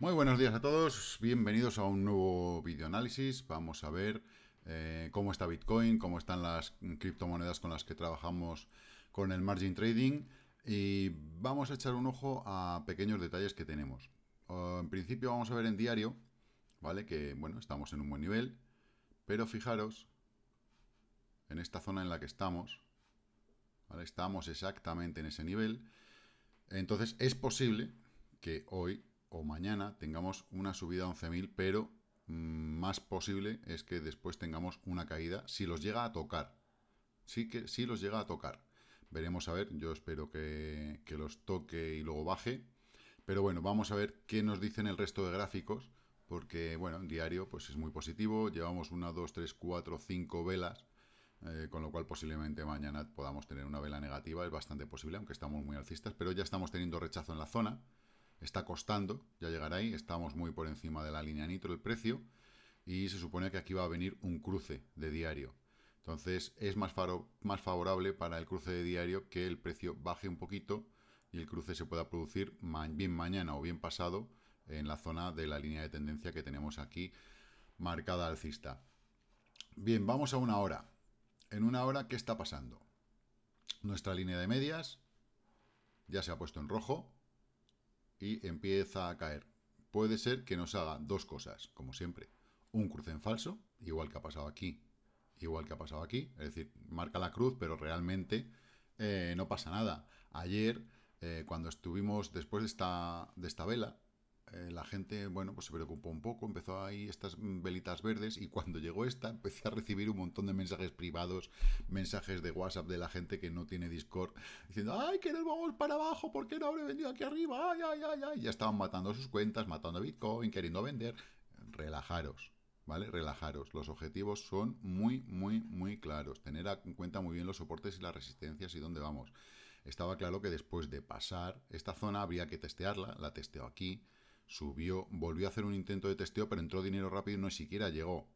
Muy buenos días a todos, bienvenidos a un nuevo análisis Vamos a ver eh, cómo está Bitcoin, cómo están las criptomonedas con las que trabajamos con el margin trading y vamos a echar un ojo a pequeños detalles que tenemos. Ah, en principio vamos a ver en diario, ¿vale? Que bueno, estamos en un buen nivel, pero fijaros en esta zona en la que estamos, Estamos exactamente en ese nivel. Entonces es posible que hoy o mañana tengamos una subida a 11.000, pero mm, más posible es que después tengamos una caída si los llega a tocar. Sí que sí los llega a tocar. Veremos a ver, yo espero que, los toque y luego baje. Pero bueno, vamos a ver qué nos dicen el resto de gráficos, porque bueno, en diario pues es muy positivo, llevamos una, dos, tres, cuatro, cinco velas, eh, con lo cual posiblemente mañana podamos tener una vela negativa, es bastante posible, aunque estamos muy alcistas, pero ya estamos teniendo rechazo en la zona, Está costando, ya llegará ahí, estamos muy por encima de la línea nitro el precio y se supone que aquí va a venir un cruce de diario. Entonces es más, más favorable para el cruce de diario que el precio baje un poquito y el cruce se pueda producir bien mañana o bien pasado en la zona de la línea de tendencia que tenemos aquí marcada alcista. Bien, vamos a una hora. En una hora, ¿qué está pasando? Nuestra línea de medias ya se ha puesto en rojo y empieza a caer. Puede ser que nos haga dos cosas, como siempre. Un cruce en falso, igual que ha pasado aquí, igual que ha pasado aquí. Es decir, marca la cruz, pero realmente eh, no pasa nada. Ayer, eh, cuando estuvimos después de esta, de esta vela, eh, la gente, bueno, pues se preocupó un poco, empezó ahí estas mm, velitas verdes y cuando llegó esta empecé a recibir un montón de mensajes privados, mensajes de WhatsApp de la gente que no tiene Discord, diciendo, ay, que nos vamos para abajo, ¿por qué no habré vendido aquí arriba? Ay, ay, ay, Ya estaban matando sus cuentas, matando a Bitcoin, queriendo vender. Relajaros. ¿vale? Relajaros. Los objetivos son muy, muy, muy claros. Tener en cuenta muy bien los soportes y las resistencias y dónde vamos. Estaba claro que después de pasar esta zona habría que testearla. La testeo aquí subió, volvió a hacer un intento de testeo, pero entró dinero rápido y no siquiera llegó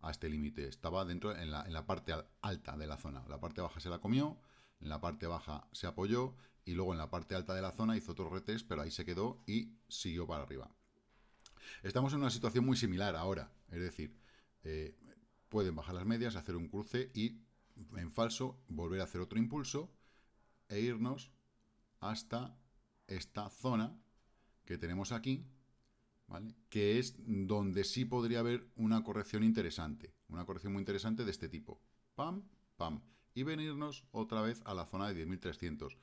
a este límite. Estaba dentro, en la, parte alta de la zona. La parte baja se la comió, en la parte baja se apoyó y luego en la parte alta de la zona hizo otro retest, pero ahí se quedó y siguió para arriba. Estamos en una situación muy similar ahora, es decir, eh, pueden bajar las medias, hacer un cruce y en falso volver a hacer otro impulso e irnos hasta esta zona que tenemos aquí, ¿vale? que es donde sí podría haber una corrección interesante, una corrección muy interesante de este tipo. Pam, pam. Y venirnos otra vez a la zona de 10.300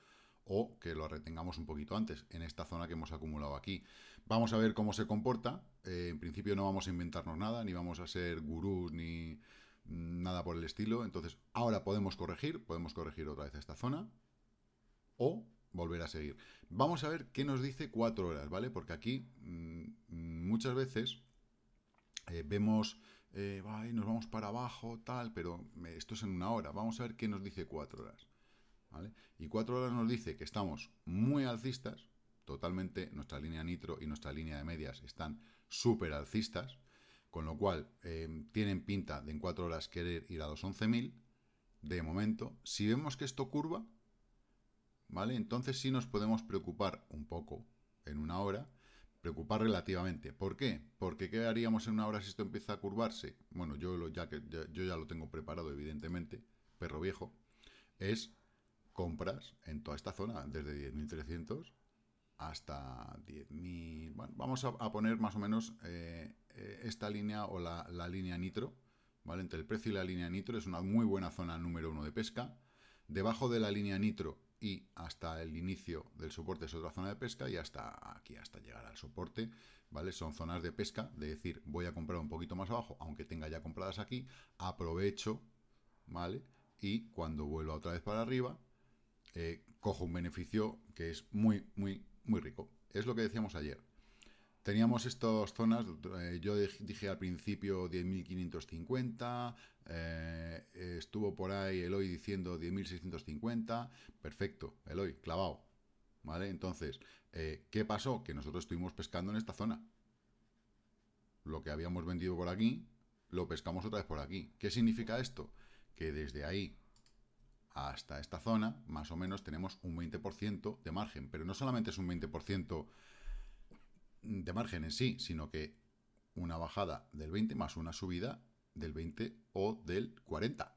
o que lo retengamos un poquito antes, en esta zona que hemos acumulado aquí. Vamos a ver cómo se comporta. Eh, en principio no vamos a inventarnos nada, ni vamos a ser gurús, ni nada por el estilo. Entonces, ahora podemos corregir, podemos corregir otra vez esta zona, o volver a seguir. Vamos a ver qué nos dice 4 horas, ¿vale? Porque aquí mm, muchas veces eh, vemos, eh, nos vamos para abajo, tal, pero esto es en una hora. Vamos a ver qué nos dice 4 horas, ¿vale? Y 4 horas nos dice que estamos muy alcistas, totalmente, nuestra línea nitro y nuestra línea de medias están súper alcistas, con lo cual em, tienen pinta de en 4 horas querer ir a los 11.000, de momento. Si vemos que esto curva, ¿vale? Entonces sí nos podemos preocupar un poco en una hora, preocupar relativamente. ¿Por qué? Porque ¿qué haríamos en una hora si esto empieza a curvarse? Bueno, yo, ya, que, yo ya lo tengo preparado, evidentemente, perro viejo, es compras en toda esta zona, desde 10.300 hasta 10.000... Bueno, vamos a, poner más o menos eh, eh, esta línea o la, la línea nitro, ¿vale? Entre el precio y la línea nitro es una muy buena zona número uno de pesca. Debajo de la línea nitro y hasta el inicio del soporte es otra zona de pesca y hasta aquí, hasta llegar al soporte, ¿vale? Son zonas de pesca, de decir, voy a comprar un poquito más abajo, aunque tenga ya compradas aquí, aprovecho, ¿vale? Y cuando vuelva otra vez para arriba, eh, cojo un beneficio que es muy, muy, muy rico. Es lo que decíamos ayer. Teníamos estas zonas, eh, yo dije al principio 10.550, eh, estuvo por ahí Eloy diciendo 10.650, perfecto, Eloy, clavado, ¿vale? Entonces, eh, ¿qué pasó? Que nosotros estuvimos pescando en esta zona. Lo que habíamos vendido por aquí, lo pescamos otra vez por aquí. ¿Qué significa esto? Que desde ahí hasta esta zona, más o menos, tenemos un 20% de margen, pero no solamente es un 20% de margen en sí, sino que una bajada del 20 más una subida del 20 o del 40.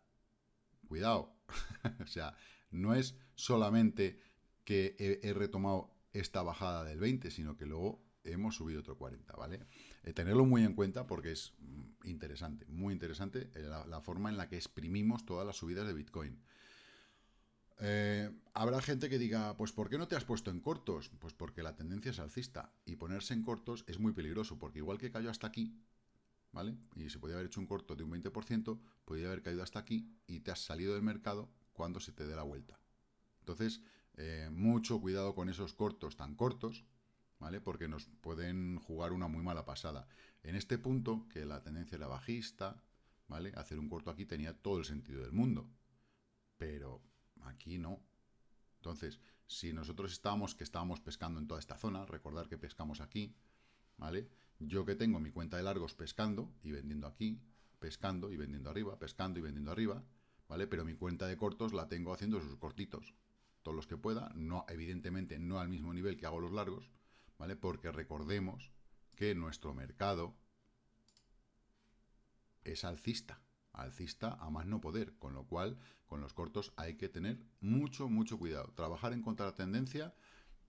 Cuidado. o sea, no es solamente que he, retomado esta bajada del 20, sino que luego hemos subido otro 40, ¿vale? Eh, tenerlo muy en cuenta porque es mm, interesante, muy interesante eh, la forma en la que exprimimos todas las subidas de Bitcoin. Eh, habrá gente que diga, pues ¿por qué no te has puesto en cortos? Pues porque la tendencia es alcista y ponerse en cortos es muy peligroso, porque igual que cayó hasta aquí, ¿vale? Y se podía haber hecho un corto de un 20%, podía haber caído hasta aquí y te has salido del mercado cuando se te dé la vuelta. Entonces, eh, mucho cuidado con esos cortos tan cortos, ¿vale? Porque nos pueden jugar una muy mala pasada. En este punto, que la tendencia era bajista, ¿vale? Hacer un corto aquí tenía todo el sentido del mundo. Pero Aquí no. Entonces, si nosotros estábamos, que estábamos pescando en toda esta zona, recordar que pescamos aquí, ¿vale? Yo que tengo mi cuenta de largos pescando y vendiendo aquí, pescando y vendiendo arriba, pescando y vendiendo arriba, ¿vale? Pero mi cuenta de cortos la tengo haciendo sus cortitos, todos los que pueda, no, evidentemente no al mismo nivel que hago los largos, ¿vale? Porque recordemos que nuestro mercado es alcista alcista a más no poder, con lo cual con los cortos hay que tener mucho, mucho cuidado. Trabajar en contra de la tendencia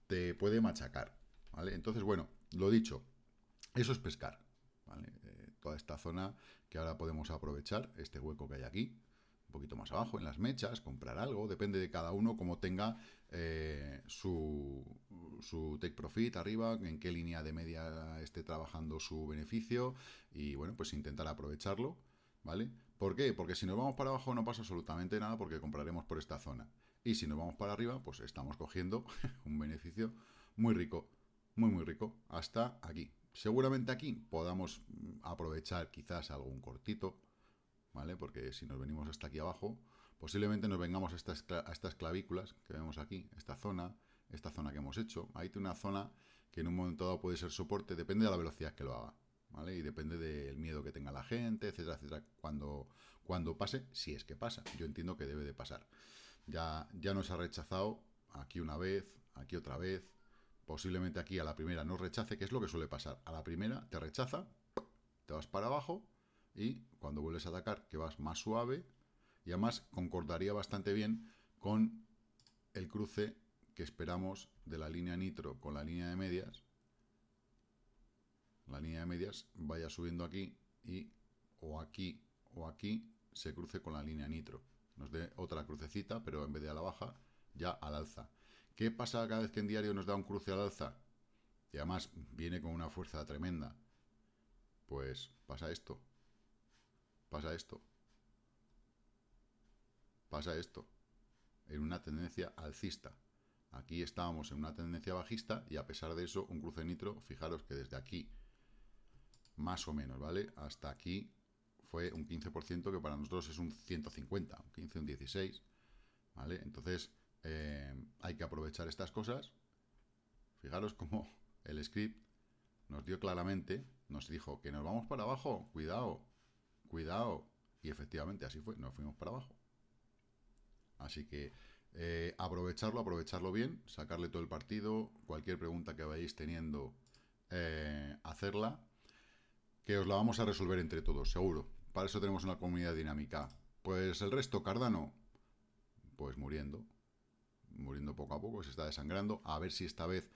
te puede machacar, ¿vale? Entonces, bueno, lo dicho, eso es pescar, eh, toda esta zona que ahora podemos aprovechar, este hueco que hay aquí, un poquito más abajo, en las mechas, comprar algo, depende de cada uno como tenga eh, su, su take profit arriba, en qué línea de media esté trabajando su beneficio y bueno, pues intentar aprovecharlo, ¿vale? ¿Por qué? Porque si nos vamos para abajo no pasa absolutamente nada porque compraremos por esta zona. Y si nos vamos para arriba, pues estamos cogiendo un beneficio muy rico, muy muy rico, hasta aquí. Seguramente aquí podamos mm, aprovechar quizás algún cortito, ¿vale? Porque si nos venimos hasta aquí abajo, posiblemente nos vengamos a estas, clavículas que vemos aquí, esta zona, esta zona que hemos hecho. Ahí tiene una zona que en un momento dado puede ser soporte, depende de la velocidad que lo haga. Y depende del miedo que tenga la gente, etcétera, etcétera, cuando, cuando pase, si es que pasa. Yo entiendo que debe de pasar. Ya, ya nos ha rechazado aquí una vez, aquí otra vez, posiblemente aquí a la primera no rechace, que es lo que suele pasar. A la primera te rechaza, te vas para abajo y cuando vuelves a atacar, que vas más suave, y además concordaría bastante bien con el cruce que esperamos de la línea nitro con la línea de medias, la línea de medias vaya subiendo aquí y o aquí o aquí se cruce con la línea nitro. Nos dé otra crucecita, pero en vez de a la baja, ya al alza. ¿Qué pasa cada vez que en diario nos da un cruce al alza? Y además viene con una fuerza tremenda. Pues pasa esto. Pasa esto. Pasa esto. En una tendencia alcista. Aquí estábamos en una tendencia bajista y a pesar de eso, un cruce nitro, fijaros que desde aquí más o menos, ¿vale? Hasta aquí fue un 15%, que para nosotros es un 150, un 15, un 16, ¿vale? Entonces, eh, hay que aprovechar estas cosas. Fijaros cómo el script nos dio claramente, nos dijo que nos vamos para abajo, cuidado, cuidado. Y efectivamente así fue, nos fuimos para abajo. Así que eh, aprovecharlo, aprovecharlo bien, sacarle todo el partido, cualquier pregunta que vayáis teniendo, eh, hacerla que os la vamos a resolver entre todos, seguro. Para eso tenemos una comunidad dinámica. Pues el resto, Cardano, pues muriendo, muriendo poco a poco, se está desangrando. A ver si esta vez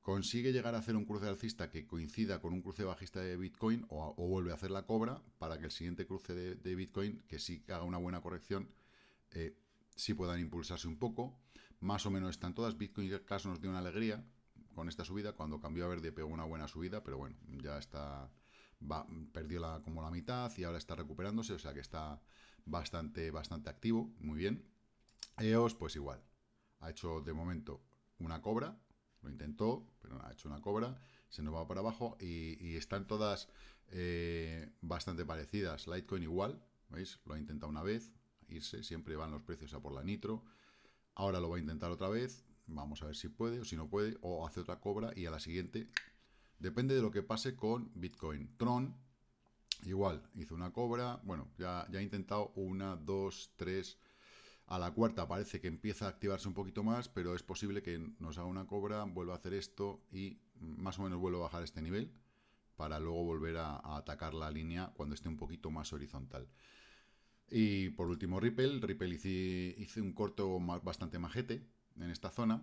consigue llegar a hacer un cruce alcista que coincida con un cruce bajista de Bitcoin o, vuelve a hacer la cobra para que el siguiente cruce de, Bitcoin, que sí haga una buena corrección, eh, sí puedan impulsarse un poco. Más o menos están todas. Bitcoin caso nos dio una alegría con esta subida. Cuando cambió a verde pegó una buena subida, pero bueno, ya está perdió la, como la mitad y ahora está recuperándose, o sea que está bastante, bastante activo, muy bien. EOS, pues igual, ha hecho de momento una cobra, lo intentó, pero ha hecho una cobra, se nos va para abajo y, están todas eh, bastante parecidas. Litecoin igual, ¿veis? Lo ha intentado una vez, irse, siempre van los precios a por la nitro. Ahora lo va a intentar otra vez, vamos a ver si puede o si no puede, o hace otra cobra y a la siguiente Depende de lo que pase con Bitcoin. Tron, igual, hizo una cobra. Bueno, ya, ya ha intentado una, dos, tres. A la cuarta parece que empieza a activarse un poquito más, pero es posible que nos haga una cobra, vuelva a hacer esto y más o menos vuelva a bajar este nivel para luego volver a, atacar la línea cuando esté un poquito más horizontal. Y por último Ripple, Ripple hice un corto bastante majete en esta zona,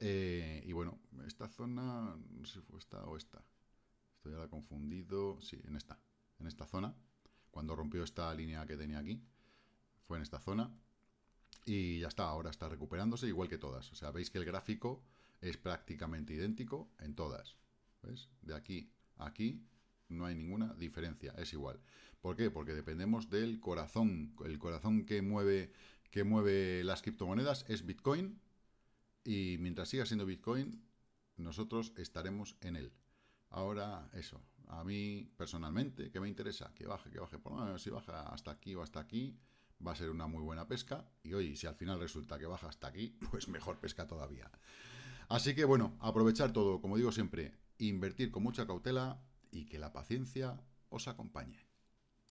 eh, y bueno, esta zona, no sé si fue esta o esta. estoy ahora confundido. Sí, en esta. En esta zona. Cuando rompió esta línea que tenía aquí. Fue en esta zona. Y ya está, ahora está recuperándose igual que todas. O sea, veis que el gráfico es prácticamente idéntico en todas. ¿Ves? De aquí a aquí no hay ninguna diferencia, es igual. ¿Por qué? Porque dependemos del corazón. El corazón que mueve, que mueve las criptomonedas es Bitcoin, y mientras siga siendo Bitcoin, nosotros estaremos en él. Ahora, eso, a mí personalmente, qué me interesa? Que baje, que baje, por lo menos si baja hasta aquí o hasta aquí, va a ser una muy buena pesca. Y oye, si al final resulta que baja hasta aquí, pues mejor pesca todavía. Así que bueno, aprovechar todo, como digo siempre, invertir con mucha cautela y que la paciencia os acompañe.